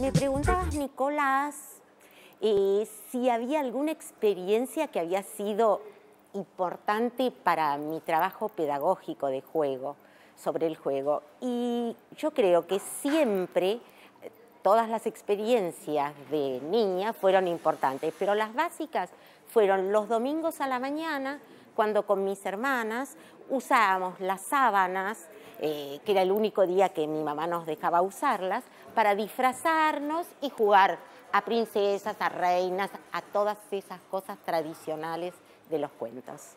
Me preguntabas, Nicolás, eh, si había alguna experiencia que había sido importante para mi trabajo pedagógico de juego, sobre el juego. Y yo creo que siempre eh, todas las experiencias de niña fueron importantes, pero las básicas fueron los domingos a la mañana, cuando con mis hermanas usábamos las sábanas eh, que era el único día que mi mamá nos dejaba usarlas, para disfrazarnos y jugar a princesas, a reinas, a todas esas cosas tradicionales de los cuentos.